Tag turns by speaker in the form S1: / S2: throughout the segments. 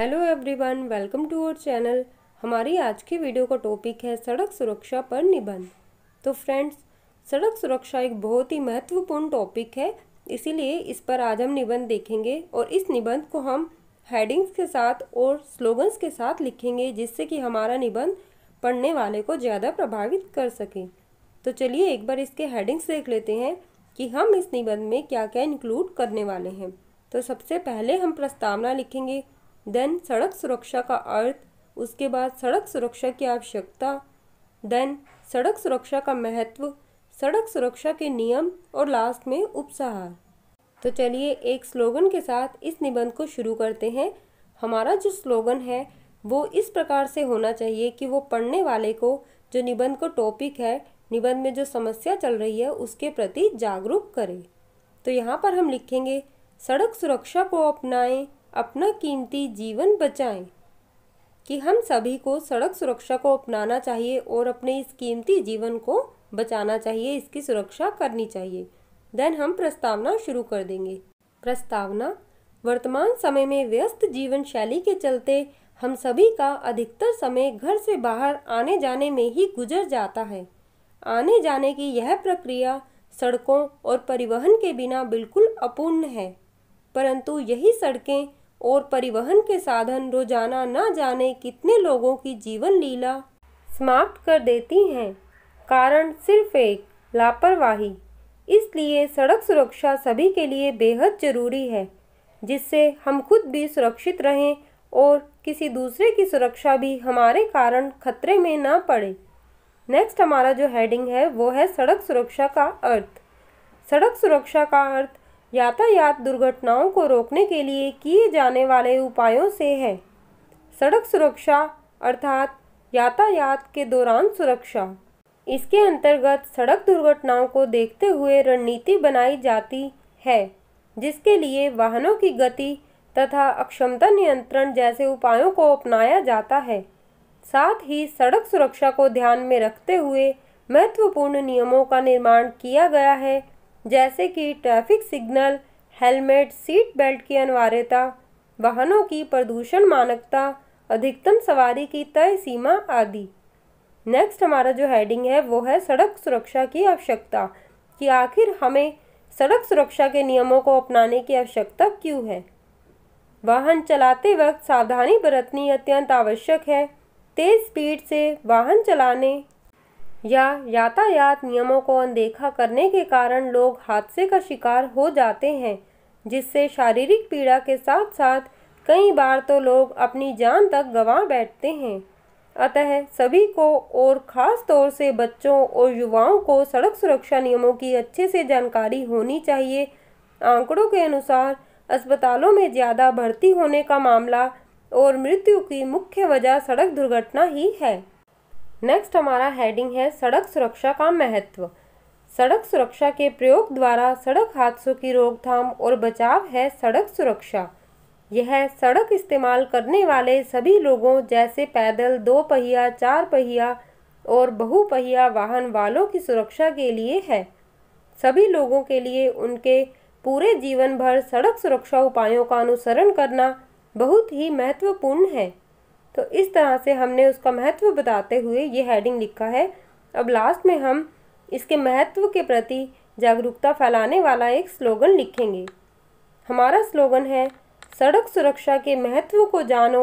S1: hello everyone welcome to our channel हमारी आज की वीडियो का टॉपिक है सड़क सुरक्षा पर निबंध तो फ्रेंड्स सड़क सुरक्षा एक बहुत ही महत्वपूर्ण टॉपिक है इसीलिए इस पर आज हम निबंध देखेंगे और इस निबंध को हम हेडिंग्स के साथ और स्लोगन्स के साथ लिखेंगे जिससे कि हमारा निबंध पढ़ने वाले को ज़्यादा प्रभावित कर सके तो चलिए एक बार इसके हेडिंग्स देख लेते हैं कि हम इस निबंध में क्या क्या इंक्लूड करने वाले हैं तो सबसे पहले हम प्रस्तावना लिखेंगे देन सड़क सुरक्षा का अर्थ उसके बाद सड़क सुरक्षा की आवश्यकता देन सड़क सुरक्षा का महत्व सड़क सुरक्षा के नियम और लास्ट में उपसहार तो चलिए एक स्लोगन के साथ इस निबंध को शुरू करते हैं हमारा जो स्लोगन है वो इस प्रकार से होना चाहिए कि वो पढ़ने वाले को जो निबंध को टॉपिक है निबंध में जो समस्या चल रही है उसके प्रति जागरूक करे तो यहाँ पर हम लिखेंगे सड़क सुरक्षा को अपनाएं अपना कीमती जीवन बचाएं कि हम सभी को सड़क सुरक्षा को अपनाना चाहिए और अपने इस कीमती जीवन को बचाना चाहिए इसकी सुरक्षा करनी चाहिए देन हम प्रस्तावना शुरू कर देंगे प्रस्तावना वर्तमान समय में व्यस्त जीवन शैली के चलते हम सभी का अधिकतर समय घर से बाहर आने जाने में ही गुजर जाता है आने जाने की यह प्रक्रिया सड़कों और परिवहन के बिना बिल्कुल अपूर्ण है परंतु यही सड़कें और परिवहन के साधन रोजाना न जाने कितने लोगों की जीवन लीला समाप्त कर देती हैं कारण सिर्फ एक लापरवाही इसलिए सड़क सुरक्षा सभी के लिए बेहद ज़रूरी है जिससे हम खुद भी सुरक्षित रहें और किसी दूसरे की सुरक्षा भी हमारे कारण खतरे में ना पड़े नेक्स्ट हमारा जो हेडिंग है वो है सड़क सुरक्षा का अर्थ सड़क सुरक्षा का अर्थ यातायात दुर्घटनाओं को रोकने के लिए किए जाने वाले उपायों से है सड़क सुरक्षा अर्थात यातायात के दौरान सुरक्षा इसके अंतर्गत सड़क दुर्घटनाओं को देखते हुए रणनीति बनाई जाती है जिसके लिए वाहनों की गति तथा अक्षमता नियंत्रण जैसे उपायों को अपनाया जाता है साथ ही सड़क सुरक्षा को ध्यान में रखते हुए महत्वपूर्ण नियमों का निर्माण किया गया है जैसे कि traffic signal helmet seat belt की अनिवार्यता वाहनों की प्रदूषण मानकता अधिकतम सवारी की तय सीमा आदि नेक्स्ट हमारा जो हेडिंग है वो है सड़क सुरक्षा की आवश्यकता कि आखिर हमें सड़क सुरक्षा के नियमों को अपनाने की आवश्यकता क्यों है वाहन चलाते वक्त सावधानी बरतनी अत्यंत आवश्यक है तेज़ स्पीड से वाहन चलाने या यातायात नियमों को अनदेखा करने के कारण लोग हादसे का शिकार हो जाते हैं जिससे शारीरिक पीड़ा के साथ साथ कई बार तो लोग अपनी जान तक गंवा बैठते हैं अतः सभी को और ख़ास तौर से बच्चों और युवाओं को सड़क सुरक्षा नियमों की अच्छे से जानकारी होनी चाहिए आंकड़ों के अनुसार अस्पतालों में ज़्यादा भर्ती होने का मामला और मृत्यु की मुख्य वजह सड़क दुर्घटना ही है नेक्स्ट हमारा हेडिंग है सड़क सुरक्षा का महत्व सड़क सुरक्षा के प्रयोग द्वारा सड़क हादसों की रोकथाम और बचाव है सड़क सुरक्षा यह सड़क इस्तेमाल करने वाले सभी लोगों जैसे पैदल दो पहिया चार पहिया और बहुपहिया वाहन वालों की सुरक्षा के लिए है सभी लोगों के लिए उनके पूरे जीवन भर सड़क सुरक्षा उपायों का अनुसरण करना बहुत ही महत्वपूर्ण है तो इस तरह से हमने उसका महत्व बताते हुए ये हेडिंग लिखा है अब लास्ट में हम इसके महत्व के प्रति जागरूकता फैलाने वाला एक स्लोगन लिखेंगे हमारा स्लोगन है सड़क सुरक्षा के महत्व को जानो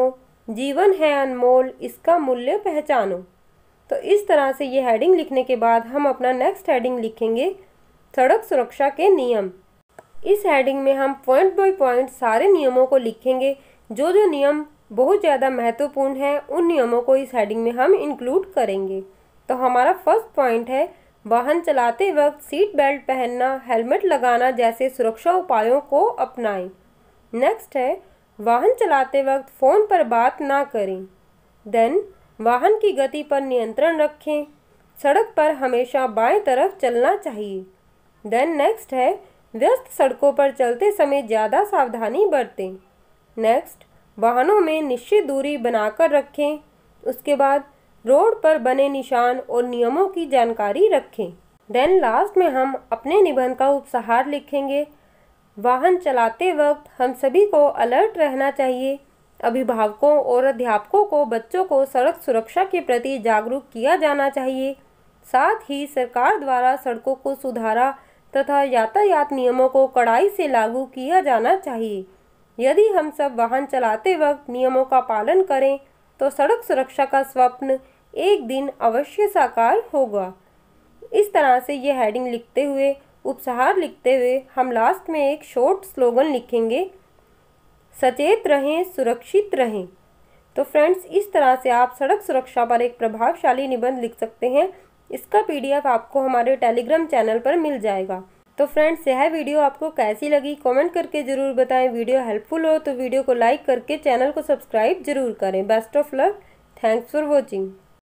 S1: जीवन है अनमोल इसका मूल्य पहचानो तो इस तरह से ये हेडिंग लिखने के बाद हम अपना नेक्स्ट हेडिंग लिखेंगे सड़क सुरक्षा के नियम इस हेडिंग में हम पॉइंट बाय पॉइंट सारे नियमों को लिखेंगे जो जो नियम बहुत ज़्यादा महत्वपूर्ण है उन नियमों को इस हेडिंग में हम इंक्लूड करेंगे तो हमारा फर्स्ट पॉइंट है वाहन चलाते वक्त सीट बेल्ट पहनना हेलमेट लगाना जैसे सुरक्षा उपायों को अपनाएं नेक्स्ट है वाहन चलाते वक्त फ़ोन पर बात ना करें देन वाहन की गति पर नियंत्रण रखें सड़क पर हमेशा बाएं तरफ चलना चाहिए देन नेक्स्ट है व्यस्त सड़कों पर चलते समय ज़्यादा सावधानी बरतें नेक्स्ट वाहनों में निश्चित दूरी बनाकर रखें उसके बाद रोड पर बने निशान और नियमों की जानकारी रखें देन लास्ट में हम अपने निबंध का उपसहार लिखेंगे वाहन चलाते वक्त हम सभी को अलर्ट रहना चाहिए अभिभावकों और अध्यापकों को बच्चों को सड़क सुरक्षा के प्रति जागरूक किया जाना चाहिए साथ ही सरकार द्वारा सड़कों को सुधारा तथा यातायात नियमों को कड़ाई से लागू किया जाना चाहिए यदि हम सब वाहन चलाते वक्त नियमों का पालन करें तो सड़क सुरक्षा का स्वप्न एक दिन अवश्य साकार होगा इस तरह से ये हेडिंग लिखते हुए उपसहार लिखते हुए हम लास्ट में एक शॉर्ट स्लोगन लिखेंगे सचेत रहें सुरक्षित रहें तो फ्रेंड्स इस तरह से आप सड़क सुरक्षा पर एक प्रभावशाली निबंध लिख सकते हैं इसका पीडीएफ आपको हमारे टेलीग्राम चैनल पर मिल जाएगा तो फ्रेंड्स यह वीडियो आपको कैसी लगी कमेंट करके ज़रूर बताएं वीडियो हेल्पफुल हो तो वीडियो को लाइक करके चैनल को सब्सक्राइब जरूर करें best of luck thanks for watching